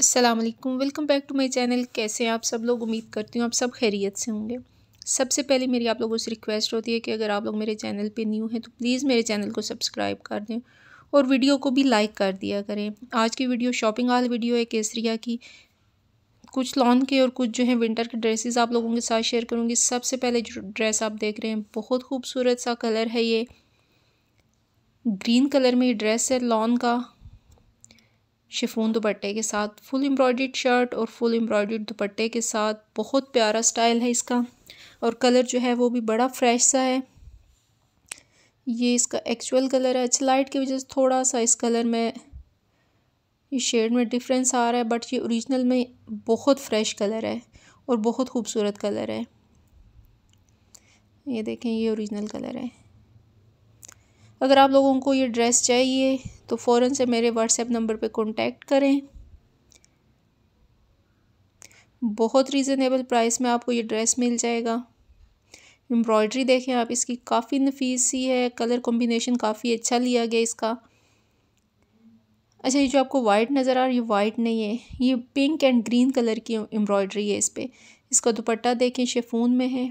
Aslam welcome back to my channel कैसे हैं आप सब लोग उम्मीद करती हूँ आप सब खैरियत से होंगे सबसे पहले मेरी आप लोगों से रिक्वेस्ट होती है कि अगर आप लोग मेरे चैनल पे न्यू हैं तो प्लीज़ मेरे चैनल को सब्सक्राइब कर दें और वीडियो को भी लाइक कर दिया करें आज की वीडियो शॉपिंग हाल वीडियो है केसरिया की कुछ लॉन के और कुछ जो है विंटर के ड्रेसेस आप लोगों के साथ शेयर करूँगी सबसे पहले जो ड्रेस आप देख रहे हैं बहुत खूबसूरत सा कलर है ये ग्रीन कलर में ये ड्रेस है लॉन का शिफोन दुपट्टे के साथ फुल एम्ब्रॉयड शर्ट और फुल एम्ब्रॉयड दुपट्टे के साथ बहुत प्यारा स्टाइल है इसका और कलर जो है वो भी बड़ा फ्रेश सा है ये इसका एक्चुअल कलर है अच्छा लाइट की वजह से थोड़ा सा इस कलर में इस शेड में डिफरेंस आ रहा है बट ये ओरिजिनल में बहुत फ्रेश कलर है और बहुत खूबसूरत कलर है ये देखें ये ओरिजिनल कलर है अगर आप लोगों को ये ड्रेस चाहिए तो फ़ौर से मेरे व्हाट्सएप नंबर पर कॉन्टेक्ट करें बहुत रीज़नेबल प्राइस में आपको ये ड्रेस मिल जाएगा एम्ब्रॉयड्री देखें आप इसकी काफ़ी नफीस सी है कलर कॉम्बिनेशन काफ़ी अच्छा लिया गया इसका अच्छा ये जो आपको वाइट नज़र आ रहा है ये वाइट नहीं है ये पिंक एंड ग्रीन कलर की एम्ब्रॉयडरी है इस पर इसका दुपट्टा देखें शेफून में है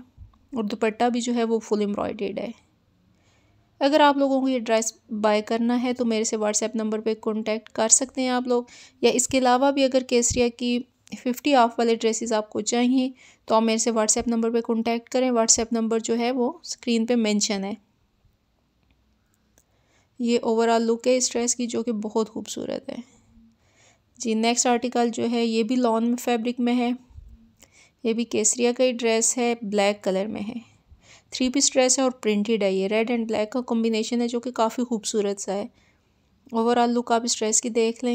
और दुपट्टा भी जो है वो फुल एम्ब्रॉयडेड है अगर आप लोगों को ये ड्रेस बाय करना है तो मेरे से व्हाट्सएप नंबर पे कांटेक्ट कर सकते हैं आप लोग या इसके अलावा भी अगर केसरिया की फिफ्टी ऑफ वाले ड्रेसेस आपको चाहिए तो आप मेरे से व्हाट्सएप नंबर पे कांटेक्ट करें व्हाट्सएप नंबर जो है वो स्क्रीन पे मेंशन है ये ओवरऑल लुक है इस ड्रेस की जो कि बहुत खूबसूरत है जी नेक्स्ट आर्टिकल जो है ये भी लॉन फैब्रिक में है ये भी केसरिया का ही ड्रेस है ब्लैक कलर में है थ्री पीस ड्रेस है और प्रिंटेड है ये रेड एंड ब्लैक का कॉम्बिनेशन है जो कि काफ़ी खूबसूरत सा है ओवरऑल लुक आप इस ड्रेस की देख लें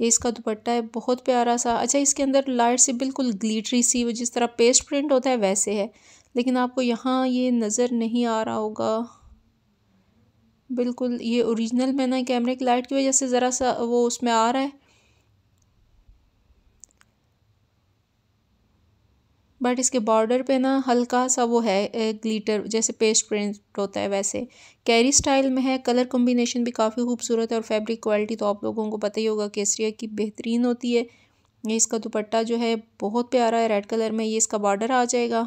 ये इसका दुपट्टा है बहुत प्यारा सा अच्छा इसके अंदर लाइट से बिल्कुल ग्लीटरी सी वो जिस तरह पेस्ट प्रिंट होता है वैसे है लेकिन आपको यहाँ ये नज़र नहीं आ रहा होगा बिल्कुल ये ओरिजिनल में ना कैमरे की लाइट की वजह से ज़रा सा वो उसमें आ रहा है बट इसके बॉर्डर पे ना हल्का सा वो है ग्लीटर जैसे पेस्ट प्रिंट होता है वैसे कैरी स्टाइल में है कलर कॉम्बिनेशन भी काफ़ी खूबसूरत है और फैब्रिक क्वालिटी तो आप लोगों को पता ही होगा केसरिया की बेहतरीन होती है ये इसका दुपट्टा जो है बहुत प्यारा है रेड कलर में ये इसका बॉर्डर आ जाएगा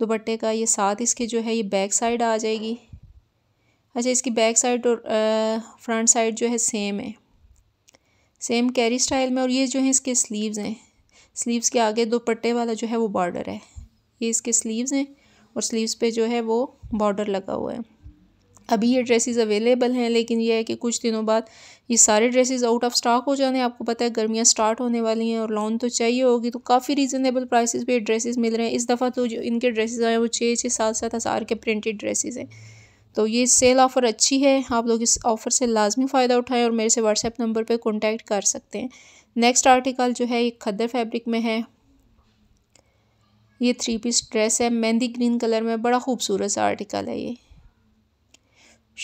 दुपट्टे का ये साथ इसके जो है ये बैक साइड आ जाएगी अच्छा इसकी बैक साइड और फ्रंट साइड जो है सेम है सेम कैरी स्टाइल में और ये जो है इसके स्लीव्स हैं स्लीव्स के आगे दो पट्टे वाला जो है वो बॉर्डर है ये इसके स्लीव्स हैं और स्लीव्स पे जो है वो बॉर्डर लगा हुआ है अभी ये ड्रेसेस अवेलेबल हैं लेकिन यह है कि कुछ दिनों बाद ये सारे ड्रेसेस आउट ऑफ स्टॉक हो जाने आपको पता है गर्मियाँ स्टार्ट होने वाली हैं और लॉन तो चाहिए होगी तो काफ़ी रीज़नेबल प्राइसेस पे ड्रेसेस मिल रहे हैं इस दफ़ा तो जो इनके ड्रेसेस आए हैं वो छः छः सात सात हज़ार के प्रिंटेड ड्रेसेस हैं तो ये सेल ऑफ़र अच्छी है आप लोग इस ऑफ़र से लाजमी फ़ायदा उठाएं और मेरे से व्हाट्सएप नंबर पर कॉन्टेक्ट कर सकते हैं नेक्स्ट आर्टिकल जो है ये खद्दर फैब्रिक में है ये थ्री पीस ड्रेस है मेहंदी ग्रीन कलर में बड़ा खूबसूरत सा आर्टिकल है ये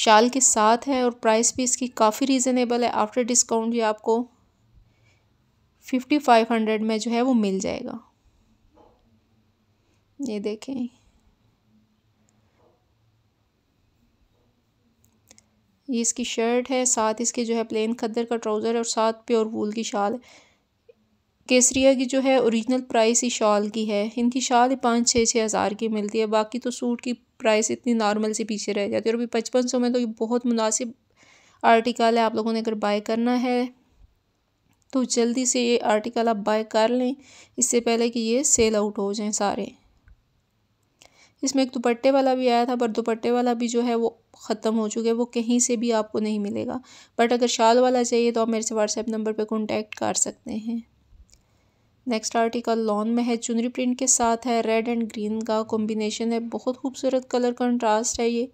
शाल के साथ है और प्राइस भी इसकी काफ़ी रीज़नेबल है आफ्टर डिस्काउंट ये आपको फिफ्टी फाइव हंड्रेड में जो है वो मिल जाएगा ये देखें ये इसकी शर्ट है साथ इसके जो है प्लेन खद्दर का ट्राउज़र है और साथ प्योर वूल की शाल केसरिया की जो है ओरिजिनल प्राइस ही शॉल की है इनकी शाल ही पाँच छः छः हज़ार की मिलती है बाकी तो सूट की प्राइस इतनी नॉर्मल से पीछे रह जाती है और अभी पचपन सौ में तो ये बहुत मुनासिब आर्टिकल है आप लोगों ने अगर बाय करना है तो जल्दी से ये आर्टिकल आप बाय कर लें इससे पहले कि ये सेल आउट हो जाएँ सारे इसमें एक दुपट्टे वाला भी आया था पर दुपट्टे वाला भी जो है वो ख़त्म हो चुके वो कहीं से भी आपको नहीं मिलेगा बट अगर शाल वाला चाहिए तो आप मेरे से व्हाट्सएप नंबर पर कॉन्टैक्ट कर सकते हैं नेक्स्ट आर्टिकल लॉन में है चुनरी प्रिंट के साथ है रेड एंड ग्रीन का कॉम्बिनेशन है बहुत खूबसूरत कलर कंट्रास्ट है ये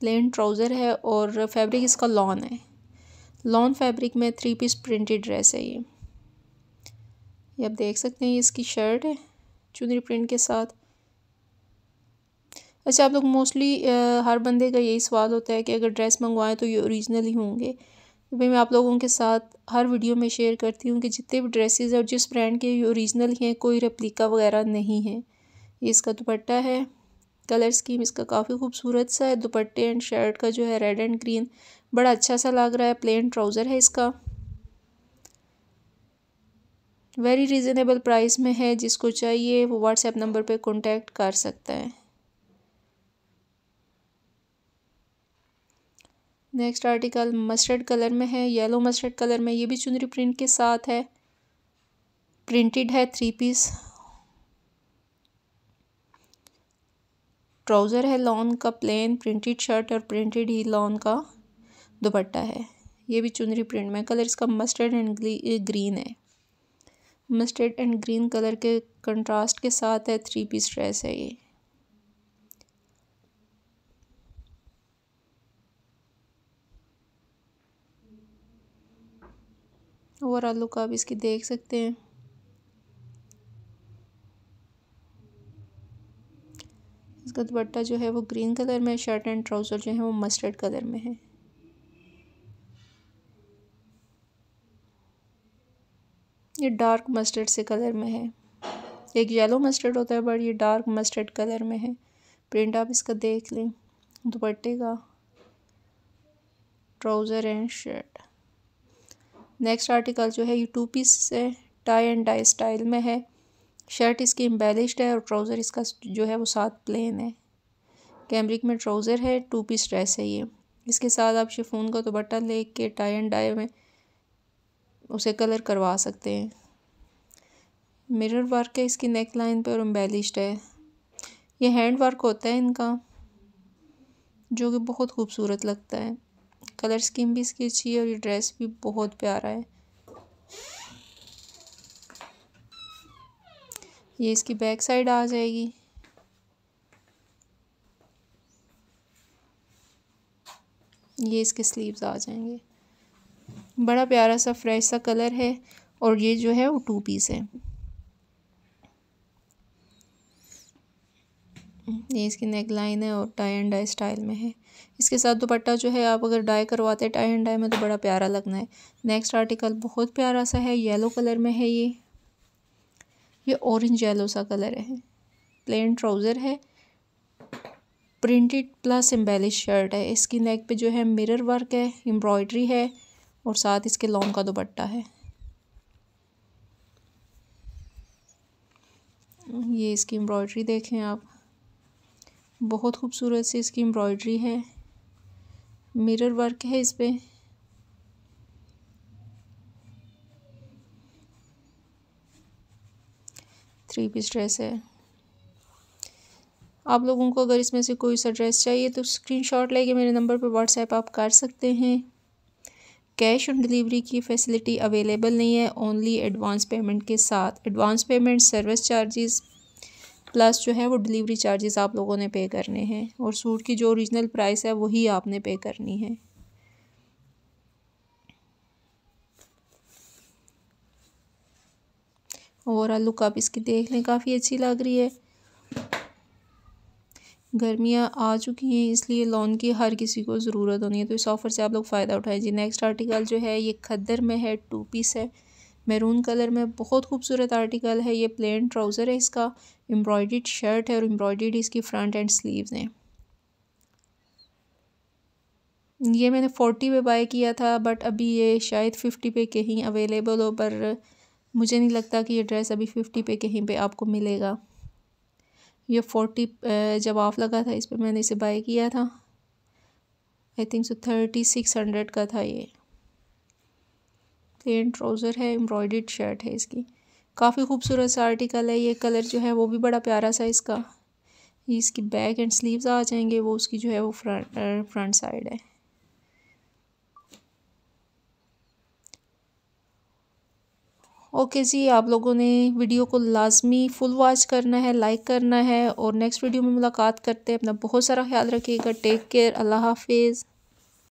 प्लेन ट्राउज़र है और फैब्रिक इसका लॉन है लॉन फैब्रिक में थ्री पीस प्रिंटेड ड्रेस है ये ये आप देख सकते हैं ये इसकी शर्ट है चुनरी प्रिंट के साथ वैसे आप लोग मोस्टली हर बंदे का यही सवाल होता है कि अगर ड्रेस मंगवाएं तो ये ओरिजिनल ही होंगे तो भाई मैं आप लोगों के साथ हर वीडियो में शेयर करती हूँ कि जितने भी ड्रेसेस और जिस ब्रांड के ओरिजिनल हैं कोई रेप्लिका वगैरह नहीं है ये इसका दुपट्टा है कलर स्कीम इसका काफ़ी खूबसूरत सा है दुपट्टे एंड शर्ट का जो है रेड एंड ग्रीन बड़ा अच्छा सा लग रहा है प्लेन ट्राउज़र है इसका वेरी रिजनेबल प्राइस में है जिसको चाहिए वो व्हाट्सएप नंबर पे कॉन्टैक्ट कर सकता है नेक्स्ट आर्टिकल मस्टर्ड कलर में है येलो मस्टर्ड कलर में ये भी चुनरी प्रिंट के साथ है प्रिंटेड है थ्री पीस ट्राउज़र है लॉन का प्लेन प्रिंटेड शर्ट और प्रिंटेड ही लॉन का दुपट्टा है ये भी चुनरी प्रिंट में कलर इसका मस्टर्ड एंड ग्रीन है मस्टर्ड एंड ग्रीन कलर के कंट्रास्ट के साथ है थ्री पीस ड्रेस है ये ओवरऑल लुक आप इसकी देख सकते हैं इसका दुपट्टा जो है वो ग्रीन कलर में शर्ट एंड ट्राउज़र जो है वो मस्टर्ड कलर में है ये डार्क मस्टर्ड से कलर में है एक येलो मस्टर्ड होता है बट ये डार्क मस्टर्ड कलर में है प्रिंट आप इसका देख लें दुपट्टे का trouser and shirt next article जो है ये टू पीस से टाई एंड डाई स्टाइल में है शर्ट इसकी एम्बेलिश्ड है और ट्राउज़र इसका जो है वो साथ प्लेन है कैमरिक में ट्राउज़र है टू पीस ड्रेस है ये इसके साथ आप शिफोन का दुपट्टा ले के टाई एंड डाई में उसे कलर करवा सकते हैं मिरर वर्क है इसकी नेक लाइन पर और एम्बेलिश्ड है ये हैंड वर्क होता है इनका जो कि बहुत खूबसूरत लगता है कलर स्कीम भी इसकी अच्छी है और ये ड्रेस भी बहुत प्यारा है ये इसकी बैक साइड आ जाएगी ये इसके स्लीव्स आ जाएंगे बड़ा प्यारा सा फ्रेश सा कलर है और ये जो है वो टू पीस है ये इसकी नेक लाइन है और टाई एंड डाई स्टाइल में है इसके साथ दुपट्टा जो है आप अगर डाई करवाते हैं टाई एंड डाई में तो बड़ा प्यारा लगना है नेक्स्ट आर्टिकल बहुत प्यारा सा है येलो कलर में है ये ये ऑरेंज येलो सा कलर है प्लेन ट्राउज़र है प्रिंटेड प्लस एम्बेलिश शर्ट है इसकी नेक पे जो है मिरर वर्क है एम्ब्रॉयडरी है और साथ इसके लॉन्ग का दुपट्टा है ये इसकी एम्ब्रॉयडरी देखें आप बहुत खूबसूरत सी इसकी एम्ब्रॉयडरी है मिरर वर्क है इस पर थ्री पीस ड्रेस है आप लोगों को अगर इसमें से कोई सा ड्रेस चाहिए तो स्क्रीनशॉट लेके मेरे नंबर पर व्हाट्सएप आप कर सकते हैं कैश ऑन डिलीवरी की फैसिलिटी अवेलेबल नहीं है ओनली एडवांस पेमेंट के साथ advance payment service charges plus जो है वो डिलीवरी चार्जेस आप लोगों ने पे करने हैं और सूट की जो ओरिजिनल प्राइस है वही आपने पे करनी है ओवरऑल लुक आप इसकी देख लें काफ़ी अच्छी लग रही है गर्मियाँ आ चुकी हैं इसलिए लॉन की हर किसी को ज़रूरत होनी है तो इस ऑफ़र से आप लोग फ़ायदा उठाएं जी नेक्स्ट आर्टिकल जो है ये खद्दर में है टू पीस है मैरून कलर में बहुत खूबसूरत आर्टिकल है ये प्लेन ट्राउज़र है इसका एम्ब्रॉयड शर्ट है और एम्ब्रॉयड इसकी फ्रंट एंड स्लीव्स हैं ये मैंने फ़ोर्टी पे बाय किया था बट अभी ये शायद फ़िफ्टी पे कहीं अवेलेबल हो पर मुझे नहीं लगता कि ये ड्रेस अभी फ़िफ्टी पे कहीं पे आपको मिलेगा ये फ़ोर्टी जब ऑफ लगा था इस पर मैंने इसे बाय किया था I think so thirty six hundred का था ये प्लेन ट्राउज़र है एम्ब्रॉयड शर्ट है इसकी काफ़ी खूबसूरत सा आर्टिकल है ये कलर जो है वो भी बड़ा प्यारा सा इसका ये इसकी बैक एंड स्लीव्स आ जाएंगे वो उसकी जो है वो फ्रंट फ्रंट साइड है ओके जी आप लोगों ने वीडियो को लाजमी फुल वॉच करना है लाइक करना है और नेक्स्ट वीडियो में मुलाकात करते हैं अपना बहुत सारा ख्याल रखिएगा टेक केयर अल्लाह हाफिज़